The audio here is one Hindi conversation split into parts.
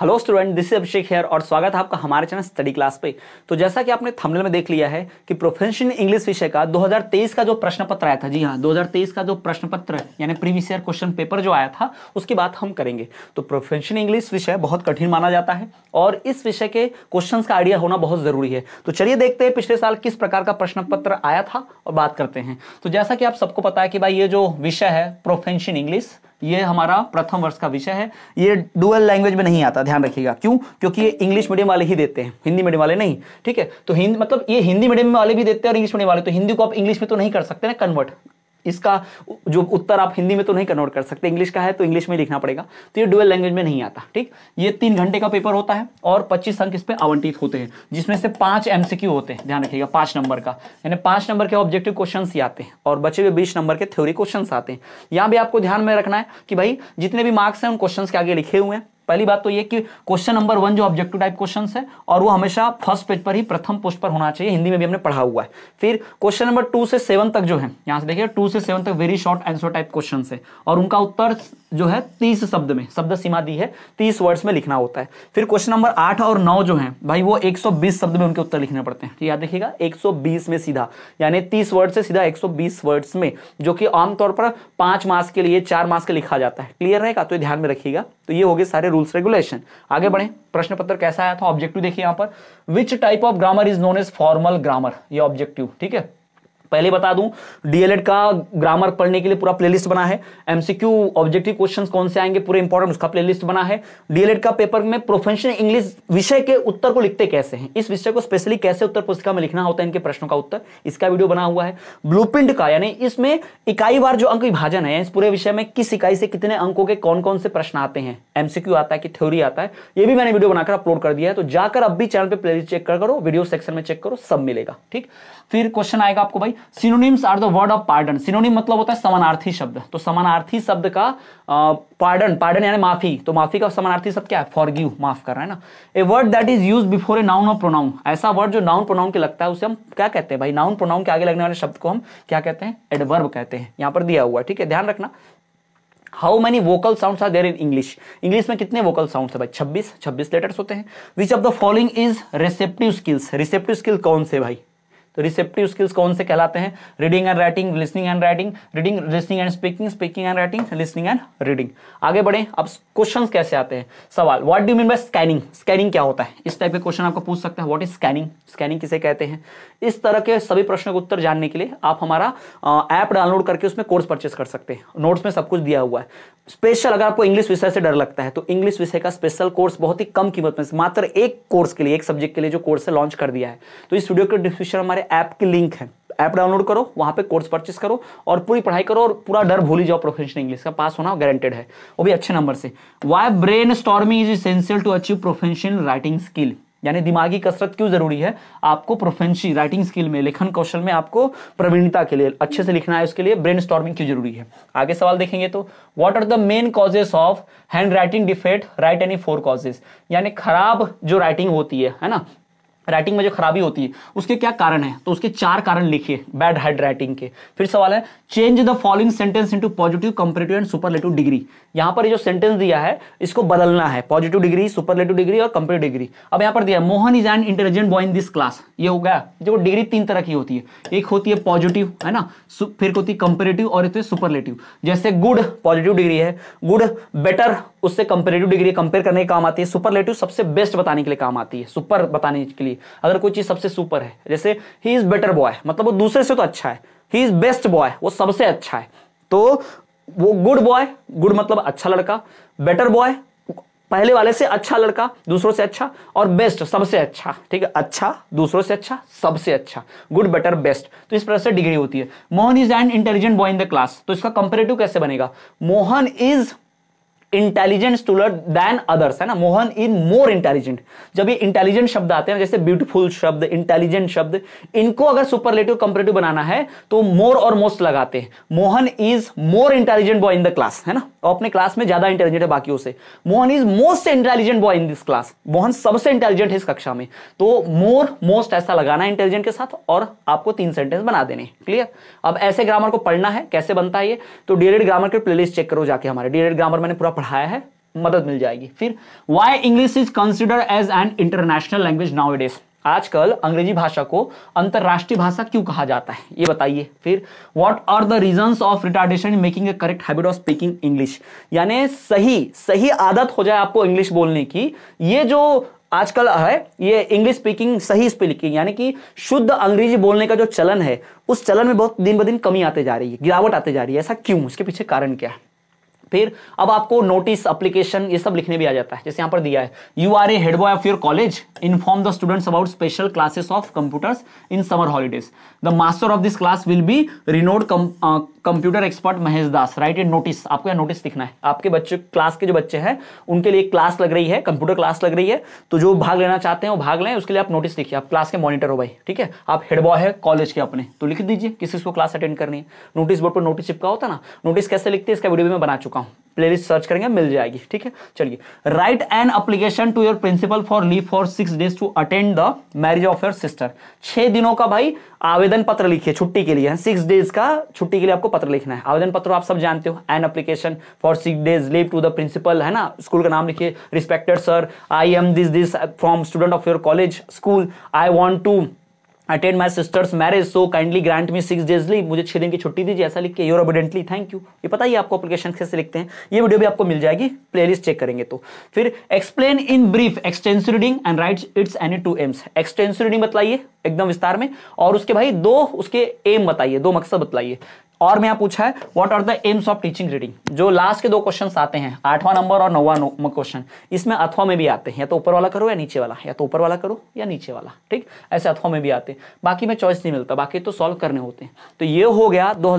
hello student this is Abhishek here और स्वागत है आपका हमारे चैनल स्टडी क्लास पे तो जैसा कि आपने थंबनेल में देख लिया है कि प्रोफेशन इंग्लिश विषय का 2023 का जो प्रश्न पत्र आया था जी हाँ 2023 का जो प्रश्न पत्र यानी प्रीवियस ईयर क्वेश्चन पेपर जो आया था उसकी बात हम करेंगे तो प्रोफेशन इंग्लिश विषय बहुत कठिन माना जाता है और इस विषय के क्वेश्चन का आइडिया होना बहुत जरूरी है तो चलिए देखते हैं पिछले साल किस प्रकार का प्रश्न पत्र आया था और बात करते हैं तो जैसा कि आप सबको पता है कि भाई ये जो विषय है प्रोफेंशन इंग्लिश ये हमारा प्रथम वर्ष का विषय है ये डुअल लैंग्वेज में नहीं आता ध्यान रखिएगा क्यों क्योंकि ये इंग्लिश मीडियम वाले ही देते हैं हिंदी मीडियम वाले नहीं ठीक है तो हिंदी मतलब ये हिंदी मीडियम वाले भी देते हैं और इंग्लिश मीडियम वाले तो हिंदी को आप इंग्लिश में तो नहीं कर सकते ना कन्वर्ट इसका जो उत्तर आप हिंदी में तो नहीं कन्वर्ट कर सकते इंग्लिश का है तो इंग्लिश में लिखना पड़ेगा तो ये डुअल लैंग्वेज में नहीं आता ठीक ये तीन घंटे का पेपर होता है और पच्चीस अंक इस पर आवंटित होते हैं जिसमें से पांच एम होते हैं ध्यान रखिएगा पांच नंबर का यानी पांच नंबर के ऑब्जेक्टिव क्वेश्चन ही आते हैं और बचे हुए बीस नंबर के थ्योरी क्वेश्चन आते हैं यहाँ भी आपको ध्यान में रखना है कि भाई जितने भी मार्क्स हैं उन क्वेश्चन के आगे लिखे हुए हैं पहली बात तो ये कि क्वेश्चन नंबर वन जो ऑब्जेक्टिव टाइप क्वेश्चन है और वो हमेशा फर्स्ट पेज पर ही प्रथम पोस्ट पर होना चाहिए हिंदी में भी हमने पढ़ा हुआ है फिर क्वेश्चन नंबर टू से सेवन तक जो है यहाँ से देखिए टू से सेवन तक very short answer type question है और उनका उत्तर जो है तीस शब्द में शब्द सीमा दी है तीस वर्ड्स में लिखना होता है फिर क्वेश्चन नंबर आठ और नौ जो है भाई वो एक सौ बीस शब्द में उनके उत्तर लिखने पड़ते हैं तो याद रखिएगा बीस में सीधा यानी तीस वर्ड से सीधा एक सौ बीस वर्ड्स में जो कि आमतौर पर पांच मास के लिए चार मास के लिखा जाता है क्लियर रहेगा तो ध्यान में रखिएगा तो ये हो गए सारे रूल्स रेगुलेशन आगे बढ़े प्रश्न पत्र कैसा आया था ऑब्जेक्टिव देखिए यहाँ पर which type of grammar is known as formal grammar ये ऑब्जेक्टिव ठीक है पहले बता दूं डीएलएड का ग्रामर पढ़ने के लिए पूरा प्लेलिस्ट बना है एमसीक्यू ऑब्जेक्टिव क्वेश्चंस कौन से आएंगे पूरे इंपॉर्टेंट उसका प्लेलिस्ट बना है डीएलएड का पेपर में प्रोफेशनल इंग्लिश विषय के उत्तर को लिखते कैसे हैं इस विषय को स्पेशली कैसे उत्तर पुस्तिका में लिखना होता है इनके प्रश्नों का उत्तर इसका वीडियो बना हुआ है ब्लू का यानी इसमें इकाई बार जो अंक विभाजन है इस पूरे विषय में किस इकाई से कितने अंकों के कौन कौन से प्रश्न आते हैं एमसीक्यू आता है कि थ्योरी आता है ये भी मैंने वीडियो बनाकर अपलोड कर दिया है तो जाकर अब भी चैनल पर प्लेलिस्ट चेक करो वीडियो सेक्शन में चेक करो सब मिलेगा ठीक फिर क्वेश्चन आएगा आपको भाई synonyms are the word of pardon synonym मतलब होता है समानार्थी शब्द तो समानार्थी शब्द का पार्डन पार्डन यानी माफी तो माफी का समानार्थी शब्द क्या है फॉर गिव माफ कर रहा है ना a word that is use before a noun और प्रोनाउन ऐसा वर्ड जो नाउन प्रोनाउन के लगता है उसे हम क्या कहते हैं भाई नाउन प्रोनाउन के आगे लगने वाले शब्द को हम क्या कहते हैं एडवर्ब कहते हैं यहाँ पर दिया हुआ ठीक है ध्यान रखना how many vocal sound are there in English English में कितने वोकल साउंड है भाई छब्बीस छब्बीस लेटर्स होते हैं which of the following is receptive skills receptive skill कौन से भाई तो रिसेप्टिव स्किल्स कौन से कहलाते हैं reading and writing listening and writing reading listening and speaking speaking and writing listening and reading आगे बढ़े अब क्वेश्चन कैसे आते हैं सवाल what do mean by scanning scanning क्या होता है इस टाइप के क्वेश्चन आपको पूछ सकते हैं वॉट इज स्कैनिंग स्कैनिंग किसे कहते हैं इस तरह के सभी प्रश्नों का उत्तर जानने के लिए आप हमारा ऐप डाउनलोड करके उसमें कोर्स परचेस कर सकते हैं नोट्स में सब कुछ दिया हुआ है स्पेशल अगर आपको इंग्लिश विषय से डर लगता है तो इंग्लिश विषय का स्पेशल कोर्स बहुत ही कम कीमत में मात्र एक कोर्स के लिए एक सब्जेक्ट के लिए जो कोर्स है लॉन्च कर दिया है तो इस वीडियो के डिस्क्रिप्शन हमारे ऐप की लिंक है ऐप डाउनलोड करो वहाँ पे कोर्स परचेस करो और पूरी पढ़ाई करो और पूरा डर भूल जाओ प्रोफेशनल इंग्लिश का पास होना गारंटेड है वो भी अच्छे नंबर से why brainstorming is essential to achieve professional writing skill यानी दिमागी कसरत क्यों जरूरी है आपको प्रोफेंशी राइटिंग स्किल में लेखन कौशल में आपको प्रवीणता के लिए अच्छे से लिखना है उसके लिए ब्रेन स्टॉर्मिंग क्यों जरूरी है आगे सवाल देखेंगे तो what are the main causes of handwriting defect right any four causes यानी खराब जो राइटिंग होती है है ना राइटिंग में जो खराबी होती है उसके क्या कारण है तो उसके चार कारण लिखिए बैड हेड राइटिंग के फिर सवाल है change the following sentence into positive comparative and superlative degree यहां पर जो सेंटेंस दिया है इसको बदलना है पॉजिटिव डिग्री सुपरलेटिव डिग्री और कंपेरेटिव डिग्री अब यहां पर दिया है Mohan is an intelligent boy in this class ये हो गया जो डिग्री तीन तरह की होती है एक होती है पॉजिटिव है ना फिर होती है कंपेरेटिव और एक सुपरलेटिव जैसे गुड पॉजिटिव डिग्री है गुड बेटर उससे कंपेरेटिव डिग्री कंपेयर करने के काम आती है सुपरलेटिव सबसे बेस्ट बताने के लिए काम आती है सुपर बताने के लिए होगी अगर कोई चीज सबसे सुपर है जैसे ही इज बेटर बॉय मतलब वो दूसरे से तो अच्छा है ही इज बेस्ट बॉय वो सबसे अच्छा है तो वो गुड बॉय गुड मतलब अच्छा लड़का बेटर बॉय पहले वाले से अच्छा लड़का दूसरों से अच्छा और बेस्ट सबसे अच्छा ठीक है अच्छा दूसरों से अच्छा सबसे अच्छा गुड बेटर बेस्ट तो इस प्रकार से डिग्री होती है Mohan is an intelligent boy in the class तो इसका कंपेरेटिव कैसे बनेगा मोहन इज इंटेलिजेंट स्टूलर दैन अदर्स है ना मोहन इज मोर इंटेलिजेंट जब ये इंटेलिजेंट शब्द आते हैं जैसे ब्यूटीफुल शब्द इंटेलिजेंट शब्द इनको अगर सुपरलेटिव कंपेरेटिव बनाना है तो मोर और मोस्ट लगाते हैं Mohan is more intelligent boy in the class है ना और अपने क्लास में ज्यादा इंटेलिजेंट है बाकी से Mohan is most intelligent boy in this class Mohan सबसे इंटेलिजेंट है इस कक्षा में तो मोर मोस्ट ऐसा लगाना है इंटेलिजेंट के साथ और आपको तीन सेंटेंस बना देने क्लियर अब ऐसे ग्रामर को पढ़ना है कैसे बनता है ये तो डीएलएड ग्रामर के लिस्ट चेक करो जाके हमारे डीएलएड ग्रामर मैंने पूरा पढ़ाया है मदद मिल जाएगी फिर why English is consider as an international language nowadays आजकल अंग्रेजी भाषा को अंतरराष्ट्रीय भाषा क्यों कहा जाता है ये बताइए फिर what are the reason of retardation making a correct habit of speaking English यानी सही सही आदत हो जाए आपको इंग्लिश बोलने की ये जो आजकल है ये इंग्लिश स्पीकिंग सही स्पीकिंग यानी कि शुद्ध अंग्रेजी बोलने का जो चलन है उस चलन में बहुत दिन ब दिन कमी आते जा रही है गिरावट आते जा रही है ऐसा क्यों उसके पीछे कारण क्या है फिर अब आपको नोटिस अप्लीकेशन ये सब लिखने भी आ जाता है जैसे यहाँ पर दिया है you are a head boy of your college inform the students about special classes of computers in summer holidays the master of this class will be renowned computer expert Mahesh Das write a notice आपको यह नोटिस लिखना है आपके बच्चे क्लास के जो बच्चे हैं उनके लिए क्लास लग रही है कंप्यूटर क्लास लग रही है तो जो भाग लेना चाहते हैं वो भाग लें उसके लिए आप नोटिस लिखिए आप क्लास के मॉनिटर हो भाई ठीक है आप हेड बॉय है कॉलेज के अपने तो लिख दीजिए किस किसको क्लास अटेंड करनी है नोटिस बोर्ड पर नोटिस चिपका होता ना नोटिस कैसे लिखते हैं इसका वीडियो भी मैं बना चुका हूं प्लेलिस्ट सर्च करेंगे मिल जाएगी ठीक है चलिए write an application to your principal for leave for six days to attend the marriage of your sister छह दिनों का भाई आवेदन पत्र लिखिए छुट्टी के लिए सिक्स डेज का छुट्टी के लिए आपको पत्र लिखना है आवेदन पत्र आप सब जानते हो an application for six days leave to the principal है ना स्कूल का नाम लिखिए respected sir I am this this from student of your college school I want to attend my sister's marriage so kindly grant me six days leave मुझे छह दिन की छुट्टी दीजिए ऐसा लिख के योर अबिडेंटली थैंक यू ये पता ही आपको अपलीकेशन कैसे लिखते हैं ये वीडियो भी आपको मिल जाएगी प्लेलिस्ट चेक करेंगे तो फिर explain in brief extensive reading and write its any two aims extensive reading बताइए एकदम विस्तार में और उसके भाई दो उसके एम बताइए दो मकसद बताइए और मैं पूछा है what are the aims of teaching reading जो लास्ट के दो क्वेश्चन आते हैं आठवां नंबर और नौवा क्वेश्चन इसमें अथवा में भी आते हैं या तो ऊपर वाला करो या नीचे वाला या तो ऊपर वाला करो या नीचे वाला ठीक ऐसे अथवा में भी आते हैं बाकी में चॉइस नहीं मिलता बाकी तो सॉल्व करने होते हैं तो ये हो गया दो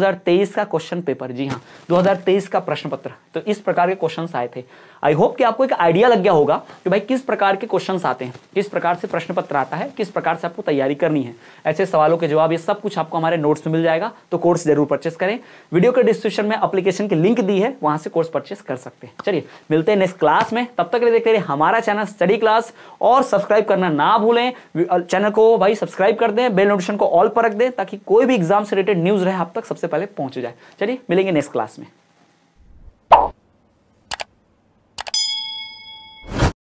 का क्वेश्चन पेपर जी हाँ दो का प्रश्न पत्र तो इस प्रकार के क्वेश्चन आए थे आई होप कि आपको एक आइडिया लग गया होगा कि भाई किस प्रकार के क्वेश्चन आते हैं किस प्रकार से प्रश्न पत्र आता है किस प्रकार से आपको तैयारी करनी है ऐसे सवालों के जवाब ये सब कुछ आपको हमारे नोट्स में मिल जाएगा तो कोर्स जरूर परचेस करें वीडियो के डिस्क्रिप्शन में अपलीकेशन की लिंक दी है वहां से कोर्स परचेस कर सकते हैं चलिए मिलते हैं नेक्स्ट क्लास में तब तक देखते रहिए हमारा चैनल स्टडी क्लास और सब्सक्राइब करना ना भूलें चैनल को भाई सब्सक्राइब कर दें बेल नोटिफिकेशन को ऑल पर रख दें ताकि कोई भी एग्जाम से रिलेटेड न्यूज रहे आप तक सबसे पहले पहुंच जाए चलिए मिलेंगे नेक्स्ट क्लास में